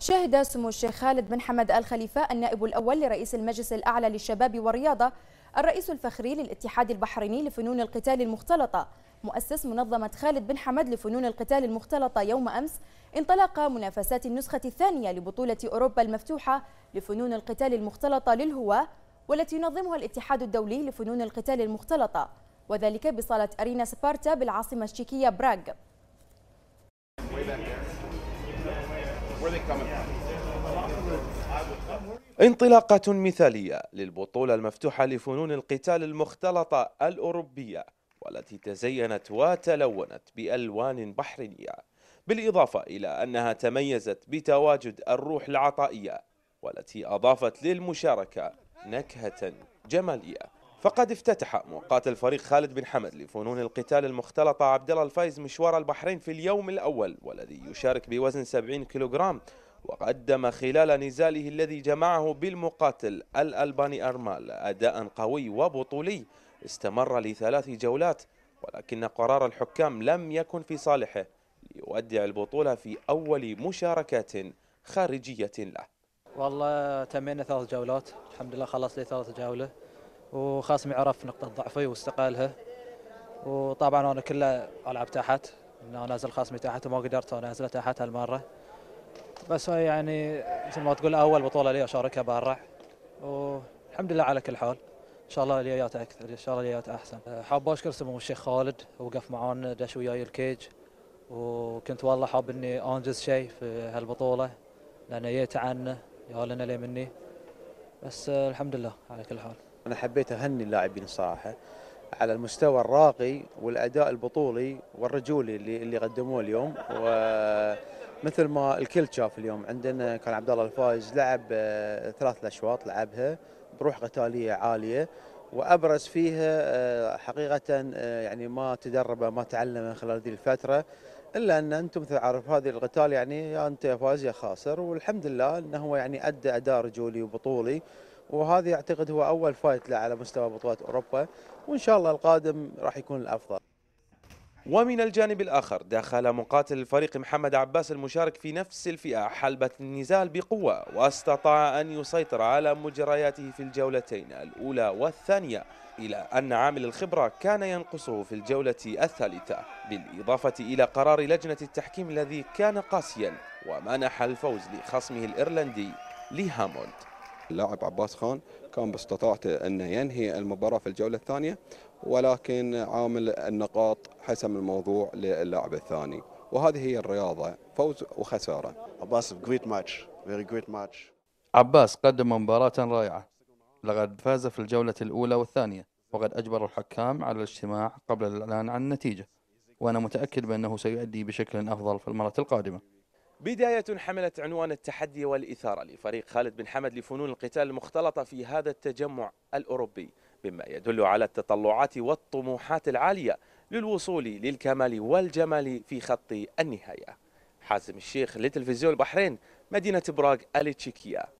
شهد سمو الشيخ خالد بن حمد آل خليفة النائب الأول لرئيس المجلس الأعلى للشباب والرياضة الرئيس الفخري للاتحاد البحريني لفنون القتال المختلطة مؤسس منظمة خالد بن حمد لفنون القتال المختلطة يوم أمس انطلاق منافسات النسخة الثانية لبطولة أوروبا المفتوحة لفنون القتال المختلطة للهواة والتي ينظمها الاتحاد الدولي لفنون القتال المختلطة وذلك بصالة أرينا سبارتا بالعاصمة الشيكيه براغ انطلاقة مثالية للبطولة المفتوحة لفنون القتال المختلطة الأوروبية والتي تزينت وتلونت بألوان بحرينية بالإضافة إلى أنها تميزت بتواجد الروح العطائية والتي أضافت للمشاركة نكهة جمالية فقد افتتح مؤقات الفريق خالد بن حمد لفنون القتال المختلطة عبد الله الفايز مشوار البحرين في اليوم الأول والذي يشارك بوزن 70 كيلوغرام وقدم خلال نزاله الذي جمعه بالمقاتل الألباني أرمال أداء قوي وبطولي استمر لثلاث جولات ولكن قرار الحكام لم يكن في صالحه ليودع البطولة في أول مشاركات خارجية له والله تمينا ثلاث جولات الحمد لله خلص لي ثلاث جولة وخاصم عرف نقطة ضعفي واستقالها وطبعا أنا كله ألعب تحت أنا نازل خاصمي تحت وما قدرت أنزله تحت هالمرة بس هاي يعني مثل ما تقول أول بطولة لي أشاركها برا والحمد لله على كل حال ان شاء الله اليات اكثر ان شاء الله اليات احسن حاب اشكر سمو الشيخ خالد وقف معانا دش وياي الكيج وكنت والله حاب اني انجز شيء في هالبطوله لان جيت عنه يا لنا لي مني بس الحمد لله على كل حال انا حبيت اهني اللاعبين الصراحه على المستوى الراقي والاداء البطولي والرجولي اللي اللي قدموه اليوم ومثل ما الكل شاف اليوم عندنا كان عبد الله الفايز لعب آه، ثلاث اشواط لعبها بروح قتاليه عاليه وابرز فيها آه، حقيقه آه، يعني ما تدربه ما تعلمه خلال هذه الفتره الا ان انتم تعرف هذه القتال يعني يا انت يا فاز يا خاسر والحمد لله انه هو يعني ادى اداء رجولي وبطولي وهذا يعتقد هو اول فايت له على مستوى بطولات اوروبا وان شاء الله القادم راح يكون الافضل ومن الجانب الآخر دخل مقاتل الفريق محمد عباس المشارك في نفس الفئة حلبة النزال بقوة واستطاع أن يسيطر على مجرياته في الجولتين الأولى والثانية إلى أن عامل الخبرة كان ينقصه في الجولة الثالثة بالإضافة إلى قرار لجنة التحكيم الذي كان قاسيا ومنح الفوز لخصمه الإيرلندي لهامولد اللاعب عباس خان كان باستطاعته أن ينهي المباراة في الجولة الثانية ولكن عامل النقاط حسم الموضوع للاعب الثاني وهذه هي الرياضة فوز وخسارة عباس great match very great match عباس قدم مباراة رائعة لقد فاز في الجولة الأولى والثانية وقد أجبر الحكام على الاجتماع قبل الإعلان عن النتيجة وأنا متأكد بأنه سيؤدي بشكل أفضل في المرة القادمة بداية حملت عنوان التحدي والإثارة لفريق خالد بن حمد لفنون القتال المختلطة في هذا التجمع الأوروبي مما يدل على التطلعات والطموحات العالية للوصول للكمال والجمال في خط النهاية حازم الشيخ لتلفزيون البحرين مدينة براغ التشيكية